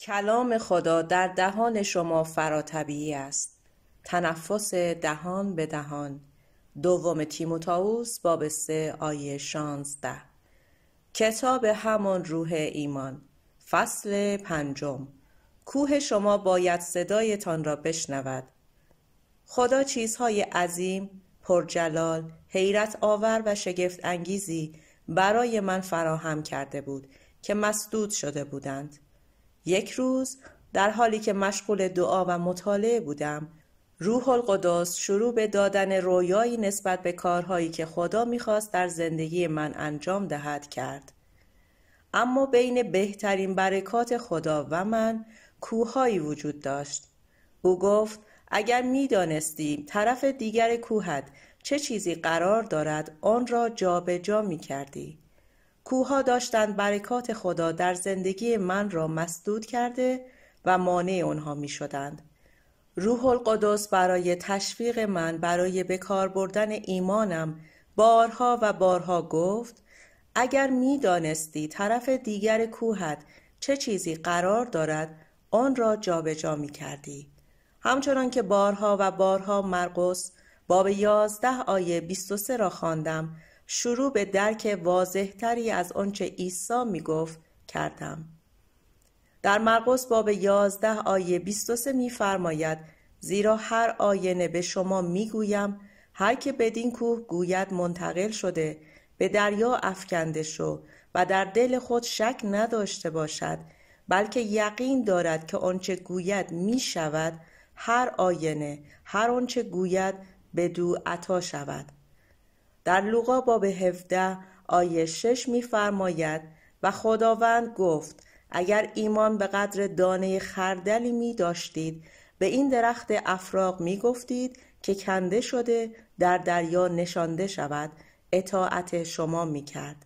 کلام خدا در دهان شما فراتبیعی است تنفس دهان به دهان دوم تیموتائوس باب سه آیه شانزده کتاب همان روح ایمان فصل پنجم کوه شما باید صدایتان را بشنود خدا چیزهای عظیم پرجلال حیرت آور و شگفت انگیزی برای من فراهم کرده بود که مسدود شده بودند یک روز در حالی که مشغول دعا و مطالعه بودم روح القدس شروع به دادن رویایی نسبت به کارهایی که خدا میخواست در زندگی من انجام دهد کرد اما بین بهترین برکات خدا و من کوههایی وجود داشت او گفت اگر میدانستی طرف دیگر کوهت چه چیزی قرار دارد آن را جابجا جا کوها داشتند برکات خدا در زندگی من را مسدود کرده و مانع آنها می شدند. روح القدس برای تشویق من برای بکار بردن ایمانم بارها و بارها گفت اگر می دانستی طرف دیگر کوهت چه چیزی قرار دارد آن را جابجا جا می کردی. همچنان که بارها و بارها مرقس باب یازده آیه 23 را خواندم شروع به درک واضحتری از آنچه عیسی میگفت کردم در مرقس باب 11 آیه 23 میفرماید زیرا هر آینه به شما میگویم هر که بدین کوه گوید منتقل شده به دریا افکنده شو و در دل خود شک نداشته باشد بلکه یقین دارد که آنچه گوید می شود هر آینه هر آنچه گوید به دو عطا شود در لوقا باب 17 آیه 6 میفرماید و خداوند گفت اگر ایمان به قدر دانه خردلی می داشتید به این درخت افراغ می گفتید که کنده شده در دریا نشانده شود اطاعت شما می کرد.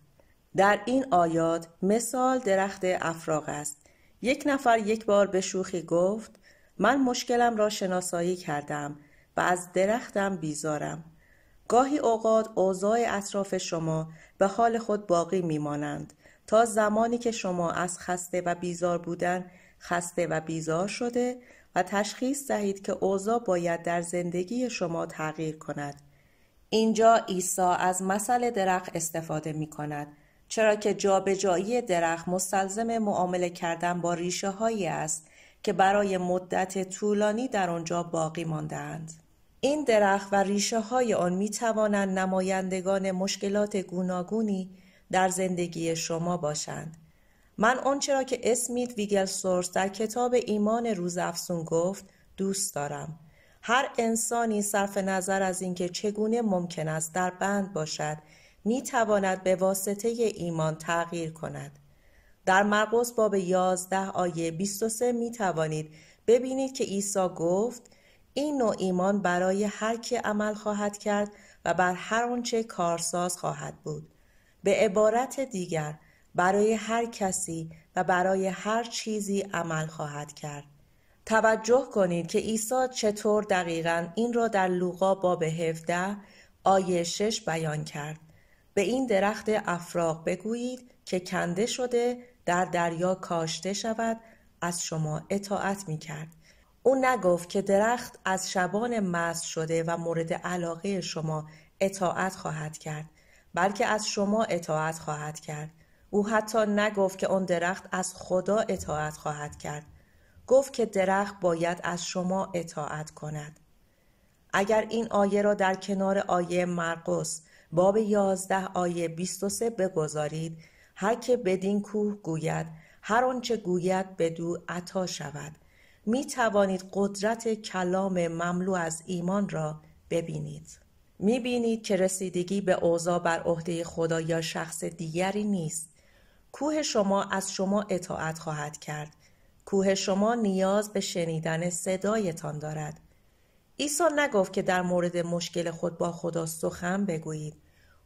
در این آیات مثال درخت افراغ است. یک نفر یک بار به شوخی گفت من مشکلم را شناسایی کردم و از درختم بیزارم. گاهی اوقات اوضاع اطراف شما به حال خود باقی میمانند تا زمانی که شما از خسته و بیزار بودن خسته و بیزار شده و تشخیص دهید که اوضاع باید در زندگی شما تغییر کند. اینجا عیسی از مثل درخت استفاده می کند چرا که جابجایی درخت مستلزم معامله کردن با ریشه هایی است که برای مدت طولانی در آنجا باقی ماندهاند. این درخت و ریشه های آن می توانند نمایندگان مشکلات گوناگونی در زندگی شما باشند. من آنچه را که اسمیت ویگل سورس در کتاب ایمان روزافزون گفت دوست دارم. هر انسانی صرف نظر از اینکه چگونه ممکن است در بند باشد می تواند به واسطه ایمان تغییر کند. در مرقس باب 11 آیه 23 می توانید ببینید که عیسی گفت این نوع ایمان برای هر که عمل خواهد کرد و بر هر آنچه کارساز خواهد بود به عبارت دیگر برای هر کسی و برای هر چیزی عمل خواهد کرد توجه کنید که عیسی چطور دقیقا این را در لوقا باب 17 آیه 6 بیان کرد به این درخت افراق بگویید که کنده شده در دریا کاشته شود از شما اطاعت می کرد او نگفت که درخت از شبان مست شده و مورد علاقه شما اطاعت خواهد کرد بلکه از شما اطاعت خواهد کرد او حتی نگفت که آن درخت از خدا اطاعت خواهد کرد گفت که درخت باید از شما اطاعت کند اگر این آیه را در کنار آیه مرقس باب 11 آیه 23 بگذارید هر که بدین کوه گوید هر آنچه گوید دو عطا شود می توانید قدرت کلام مملو از ایمان را ببینید. می بینید که رسیدگی به اوضاع بر عهده خدا یا شخص دیگری نیست. کوه شما از شما اطاعت خواهد کرد. کوه شما نیاز به شنیدن صدایتان دارد. عیسی نگفت که در مورد مشکل خود با خدا سخن بگویید.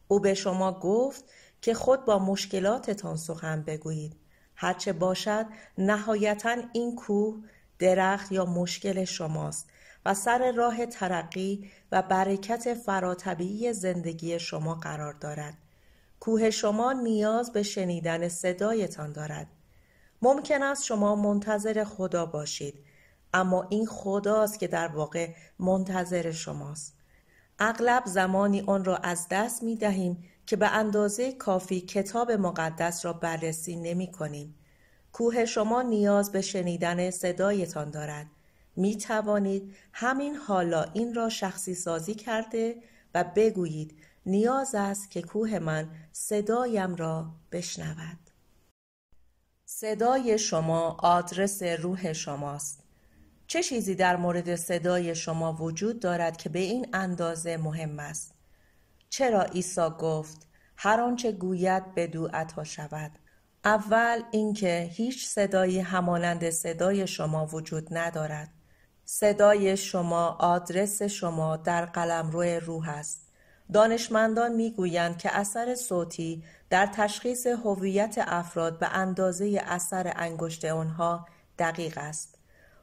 او به شما گفت که خود با مشکلاتتان سخن بگویید. هرچه باشد نهایتا این کوه درخت یا مشکل شماست و سر راه ترقی و برکت فراتبیعی زندگی شما قرار دارد. کوه شما نیاز به شنیدن صدایتان دارد. ممکن است شما منتظر خدا باشید اما این خداست که در واقع منتظر شماست. اغلب زمانی آن را از دست می دهیم که به اندازه کافی کتاب مقدس را بررسی نمی کنیم. کوه شما نیاز به شنیدن صدایتان دارد. می توانید همین حالا این را شخصی سازی کرده و بگویید نیاز است که کوه من صدایم را بشنود. صدای شما آدرس روح شماست. چه چیزی در مورد صدای شما وجود دارد که به این اندازه مهم است؟ چرا عیسی گفت هر آنچه گوید دو عطا شود؟ اول اینکه هیچ صدایی همانند صدای شما وجود ندارد. صدای شما آدرس شما در قلمرو روح است. دانشمندان میگویند که اثر صوتی در تشخیص هویت افراد به اندازه اثر انگشت آنها دقیق است.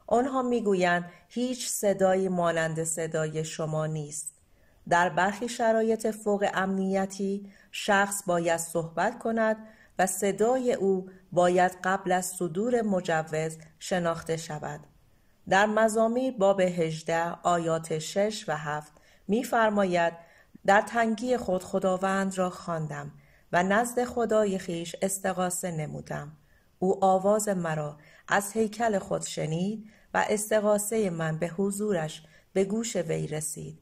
آنها میگویند هیچ صدایی مانند صدای شما نیست. در برخی شرایط فوق امنیتی شخص باید صحبت کند و صدای او باید قبل از صدور مجوز شناخته شود. در مزامیر باب 18 آیات 6 و 7 میفرماید در تنگی خود خداوند را خواندم و نزد خدای خیش استقاسه نمودم. او آواز مرا از هیکل خود شنید و استقاسه من به حضورش به گوش وی رسید.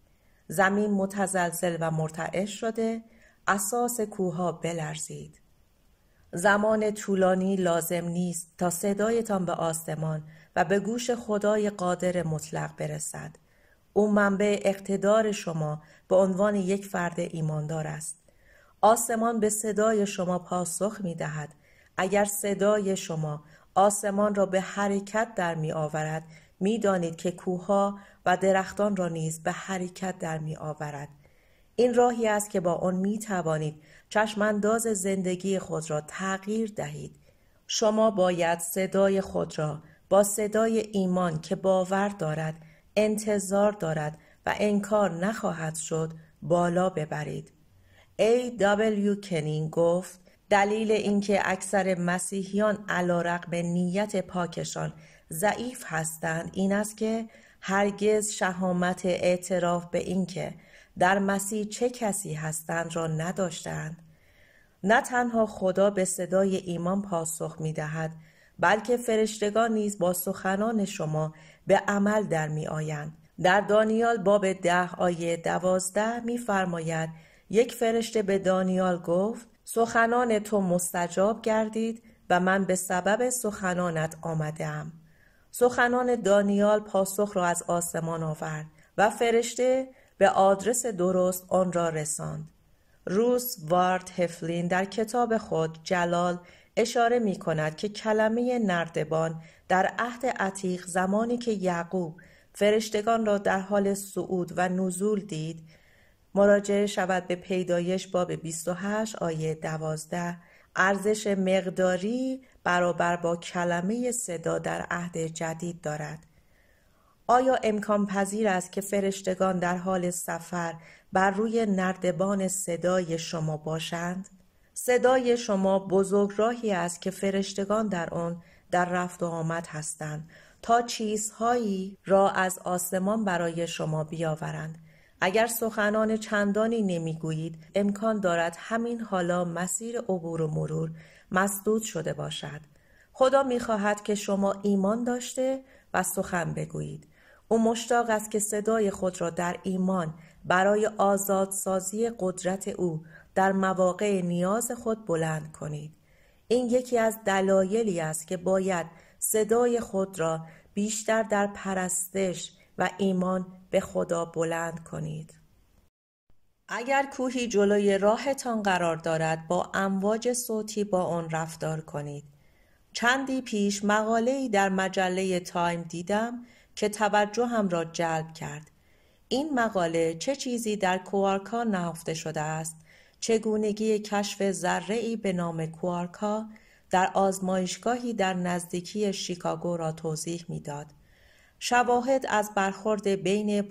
زمین متزلزل و مرتعش شده، اساس کوها بلرزید. زمان طولانی لازم نیست تا صدایتان به آسمان و به گوش خدای قادر مطلق برسد. او منبع اقتدار شما به عنوان یک فرد ایماندار است. آسمان به صدای شما پاسخ می دهد. اگر صدای شما آسمان را به حرکت در می آورد می دانید که کوها و درختان را نیز به حرکت در می آورد. این راهی است که با آن می توانید چشمانداز زندگی خود را تغییر دهید. شما باید صدای خود را با صدای ایمان که باور دارد، انتظار دارد و انکار نخواهد شد بالا ببرید. ای دبلیو کنین گفت دلیل اینکه اکثر مسیحیان به نیت پاکشان ضعیف هستند این است که هرگز شهامت اعتراف به اینکه در مسیح چه کسی هستند را نداشتند نه تنها خدا به صدای ایمان پاسخ می دهد بلکه فرشتگان نیز با سخنان شما به عمل در می آیند. در دانیال باب ده آیه دوازده می فرماید یک فرشته به دانیال گفت سخنان تو مستجاب گردید و من به سبب سخنانت ام. سخنان دانیال پاسخ را از آسمان آورد و فرشته به آدرس درست آن را رساند. روس وارد هفلین در کتاب خود جلال اشاره می کند که کلمه نردبان در عهد عتیق زمانی که یعقوب فرشتگان را در حال صعود و نزول دید مراجعه شود به پیدایش باب 28 آیه 12 ارزش مقداری برابر با کلمه صدا در عهد جدید دارد آیا امکان پذیر است که فرشتگان در حال سفر بر روی نردبان صدای شما باشند؟ صدای شما بزرگ راهی است که فرشتگان در آن در رفت و آمد هستند تا چیزهایی را از آسمان برای شما بیاورند اگر سخنان چندانی نمیگویید امکان دارد همین حالا مسیر عبور و مرور مسدود شده باشد خدا میخواهد که شما ایمان داشته و سخن بگویید او مشتاق است که صدای خود را در ایمان برای آزادسازی قدرت او در مواقع نیاز خود بلند کنید این یکی از دلایلی است که باید صدای خود را بیشتر در پرستش و ایمان به خدا بلند کنید اگر کوهی جلوی راهتان قرار دارد با امواج صوتی با آن رفتار کنید چندی پیش مقاله‌ای در مجله تایم دیدم که توجه هم را جلب کرد این مقاله چه چیزی در کوارکا نهفته شده است چگونگی کشف ذره به نام کوارکا در آزمایشگاهی در نزدیکی شیکاگو را توضیح میداد شواهد از برخورد بین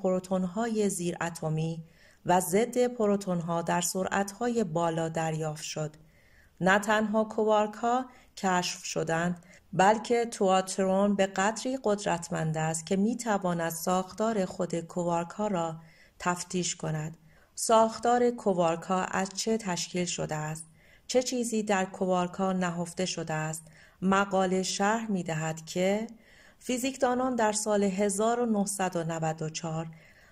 های زیر اتمی و ضد ها در سرعت های بالا دریافت شد نه تنها کوارکا کشف شدند بلکه تواترون به قدری قدرتمند است که می تواند ساختار خود کوارک را تفتیش کند. ساختار کوارک از چه تشکیل شده است؟ چه چیزی در کوارک نهفته شده است؟ مقاله شرح می دهد که فیزیکدانان در سال 1994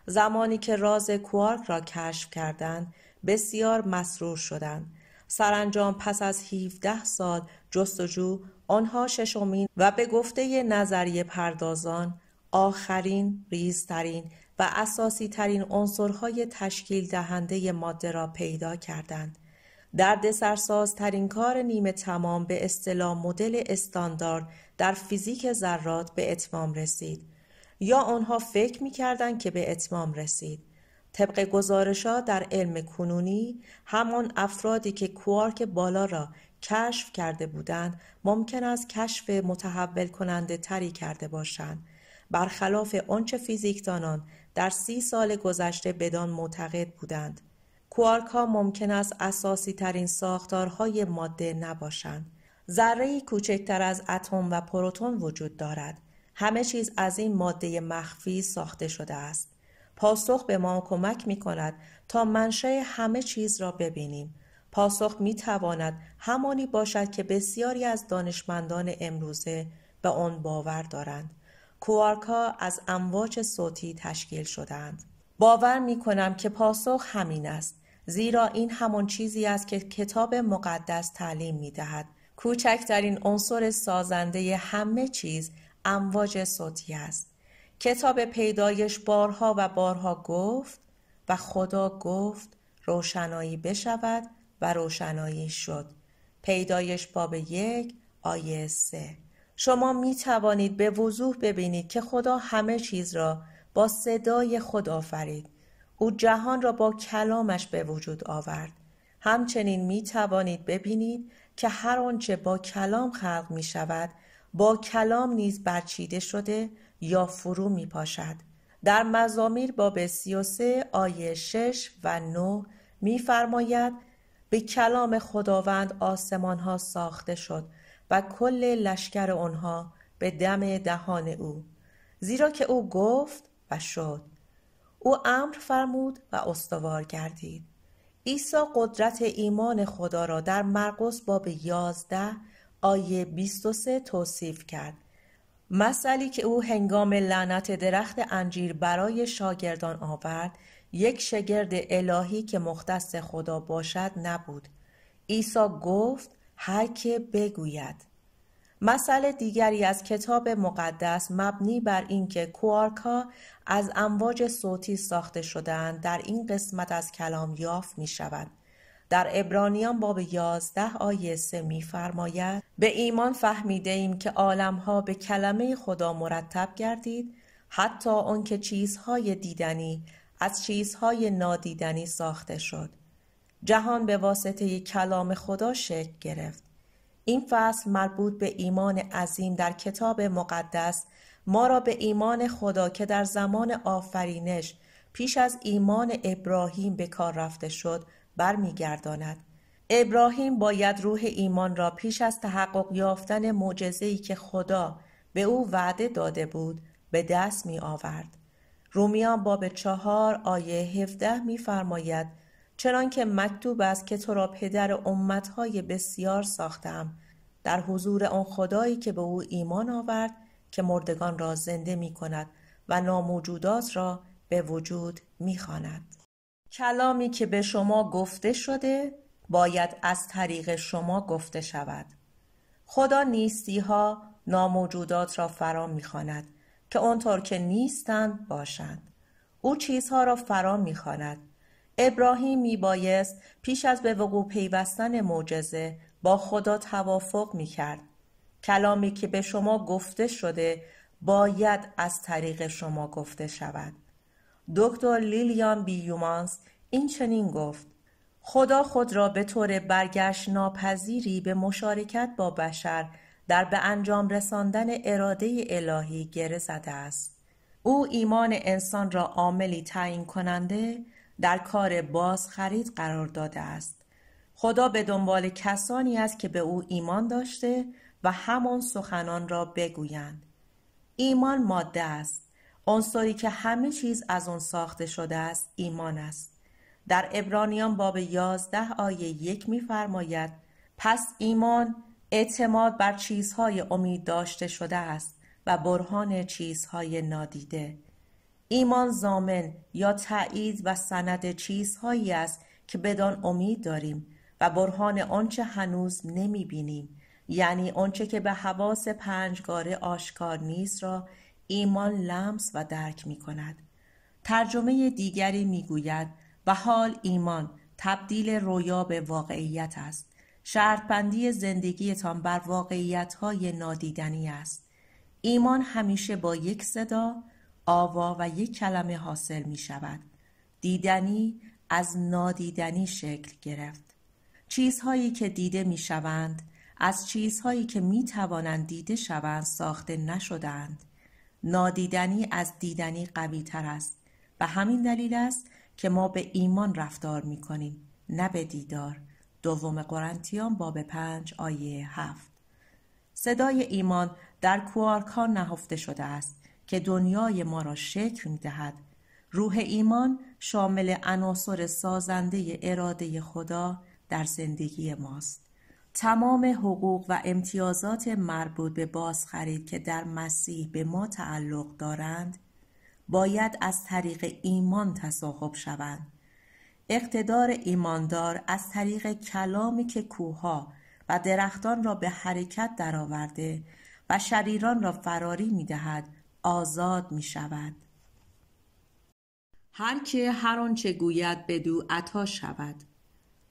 زمانی که راز کوارک را کشف کردند بسیار مسرور شدند سرانجام پس از 17 سال جستجو آنها ششمین و به گفته نظریه پردازان آخرین ریزترین و اساسی ترین عنصرهای تشکیل دهنده ماده را پیدا کردند. درد سرساز ترین کار نیمه تمام به اصطلاح مدل استاندارد در فیزیک ذرات به اتمام رسید یا آنها فکر می که به اتمام رسید. طبق گزارش‌ها در علم کنونی همان افرادی که کوارک بالا را کشف کرده بودند ممکن است کشف متحول کننده تری کرده باشند برخلاف آنچه فیزیکدانان در سی سال گذشته بدان معتقد بودند کوارک ها ممکن است اساسی ترین ساختارهای ماده نباشند ذره کوچکتر از اتم و پروتون وجود دارد همه چیز از این ماده مخفی ساخته شده است پاسخ به ما کمک می کند تا منشأ همه چیز را ببینیم. پاسخ می تواند همانی باشد که بسیاری از دانشمندان امروزه به آن باور دارند. کوارکا از امواج صوتی تشکیل شدند. باور می کنم که پاسخ همین است. زیرا این همان چیزی است که کتاب مقدس تعلیم می دهد. کوچکترین عنصر سازنده همه چیز امواج صوتی است. کتاب پیدایش بارها و بارها گفت و خدا گفت روشنایی بشود و روشنایی شد پیدایش باب یک آیه سه شما می توانید به وضوح ببینید که خدا همه چیز را با صدای خود آفرید او جهان را با کلامش به وجود آورد همچنین می توانید ببینید که هر آنچه با کلام خلق می شود با کلام نیز برچیده شده یا فرو می پاشد. در مزامیر باب 33 آیه شش و 9 میفرماید به کلام خداوند آسمان ها ساخته شد و کل لشکر آنها به دم دهان او زیرا که او گفت و شد او امر فرمود و استوار گردید عیسی قدرت ایمان خدا را در مرقس باب یازده آیه 23 توصیف کرد مسئله که او هنگام لعنت درخت انجیر برای شاگردان آورد یک شگرد الهی که مختص خدا باشد نبود عیسی گفت هر که بگوید مسئله دیگری از کتاب مقدس مبنی بر اینکه کوارکا از امواج صوتی ساخته شدهاند در این قسمت از کلام یافت می شود در ابرانیان باب یازده آیه سه میفرماید به ایمان فهمیده ایم که عالمها به کلمه خدا مرتب گردید حتی آنکه چیزهای دیدنی از چیزهای نادیدنی ساخته شد جهان به واسطه کلام خدا شکل گرفت این فصل مربوط به ایمان عظیم در کتاب مقدس ما را به ایمان خدا که در زمان آفرینش پیش از ایمان ابراهیم به کار رفته شد برمیگرداند ابراهیم باید روح ایمان را پیش از تحقق یافتن معجزه‌ای که خدا به او وعده داده بود به دست می آورد. رومیان باب چهار آیه 17 میفرماید چنان که مکتوب است که تو را پدر امتهای بسیار ساختم در حضور آن خدایی که به او ایمان آورد که مردگان را زنده می کند و ناموجودات را به وجود می خاند. کلامی که به شما گفته شده باید از طریق شما گفته شود خدا نیستیها ناموجودات را فرا میخواند که آنطور که نیستند باشند او چیزها را فرا میخواند ابراهیم میبایست پیش از به وقوع پیوستن معجزه با خدا توافق میکرد کلامی که به شما گفته شده باید از طریق شما گفته شود دکتر لیلیان یومانس این چنین گفت خدا خود را به طور برگشت ناپذیری به مشارکت با بشر در به انجام رساندن اراده الهی گره زده است. او ایمان انسان را عاملی تعیین کننده در کار باز خرید قرار داده است. خدا به دنبال کسانی است که به او ایمان داشته و همان سخنان را بگویند. ایمان ماده است. عنصری که همه چیز از آن ساخته شده است ایمان است در ابرانیان باب 11 آیه یک میفرماید پس ایمان اعتماد بر چیزهای امید داشته شده است و برهان چیزهای نادیده ایمان زامن یا تایید و سند چیزهایی است که بدان امید داریم و برهان آنچه هنوز نمی بینیم یعنی آنچه که به حواس پنجگاره آشکار نیست را ایمان لمس و درک می کند. ترجمه دیگری می گوید و حال ایمان تبدیل رویا به واقعیت است. شرطبندی زندگیتان بر واقعیت های نادیدنی است. ایمان همیشه با یک صدا، آوا و یک کلمه حاصل می شود. دیدنی از نادیدنی شکل گرفت. چیزهایی که دیده می شوند از چیزهایی که می توانند دیده شوند ساخته نشدند. نادیدنی از دیدنی قوی تر است و همین دلیل است که ما به ایمان رفتار می کنیم نه به دیدار دوم قرنتیان باب پنج آیه هفت صدای ایمان در کوارکان نهفته شده است که دنیای ما را شکل می دهد روح ایمان شامل عناصر سازنده اراده خدا در زندگی ماست تمام حقوق و امتیازات مربوط به بازخرید که در مسیح به ما تعلق دارند باید از طریق ایمان تصاحب شوند اقتدار ایماندار از طریق کلامی که کوها و درختان را به حرکت درآورده و شریران را فراری می دهد آزاد می شود. هر که هر آنچه گوید بدو عطا شود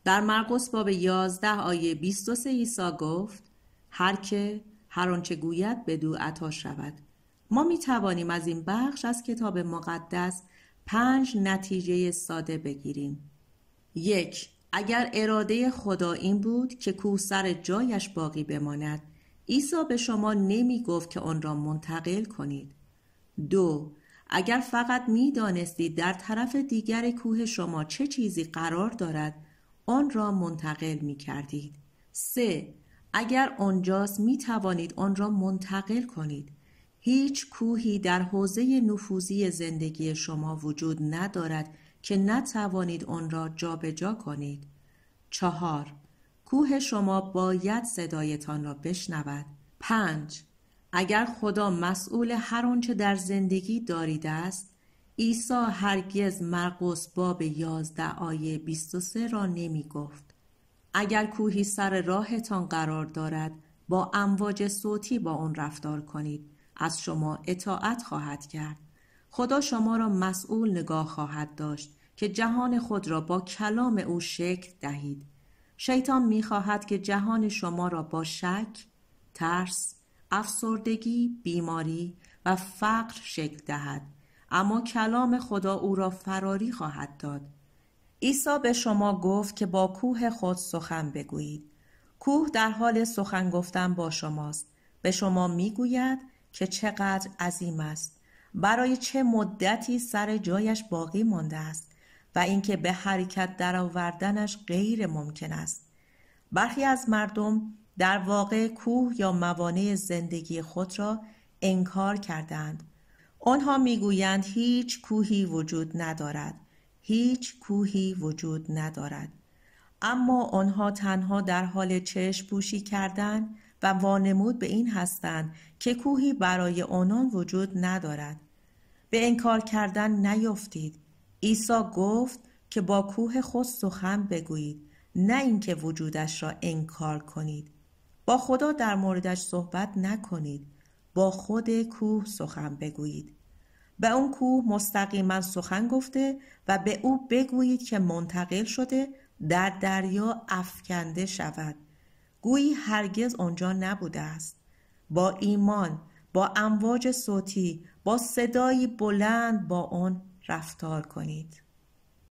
در مرقس باب 11 آیه 23 عیسی گفت هر که هر آنچه گوید دو عطا شود ما می توانیم از این بخش از کتاب مقدس پنج نتیجه ساده بگیریم یک اگر اراده خدا این بود که کوه سر جایش باقی بماند عیسی به شما نمی گفت که آن را منتقل کنید دو اگر فقط می دانستید در طرف دیگر کوه شما چه چیزی قرار دارد آن را منتقل می کردید. 3. اگر آنجاست می توانید آن را منتقل کنید. هیچ کوهی در حوزه نفوذی زندگی شما وجود ندارد که نتوانید آن را جابجا جا کنید. چهار کوه شما باید صدایتان را بشنود. پنج اگر خدا مسئول هر آنچه در زندگی دارید است عیسی هرگز مرقس باب یازده آیه 23 را نمی گفت. اگر کوهی سر راهتان قرار دارد با امواج صوتی با آن رفتار کنید از شما اطاعت خواهد کرد خدا شما را مسئول نگاه خواهد داشت که جهان خود را با کلام او شکل دهید شیطان می خواهد که جهان شما را با شک ترس افسردگی بیماری و فقر شکل دهد اما کلام خدا او را فراری خواهد داد عیسی به شما گفت که با کوه خود سخن بگویید کوه در حال سخن گفتن با شماست به شما میگوید که چقدر عظیم است برای چه مدتی سر جایش باقی مانده است و اینکه به حرکت درآوردنش غیر ممکن است برخی از مردم در واقع کوه یا موانع زندگی خود را انکار کردند آنها میگویند هیچ کوهی وجود ندارد هیچ کوهی وجود ندارد اما آنها تنها در حال چشم پوشی کردن و وانمود به این هستند که کوهی برای آنان وجود ندارد به انکار کردن نیفتید عیسی گفت که با کوه خود سخن بگویید نه اینکه وجودش را انکار کنید با خدا در موردش صحبت نکنید با خود کوه سخن بگویید به اون کوه مستقیما سخن گفته و به او بگویید که منتقل شده در دریا افکنده شود گویی هرگز آنجا نبوده است با ایمان با امواج صوتی با صدایی بلند با آن رفتار کنید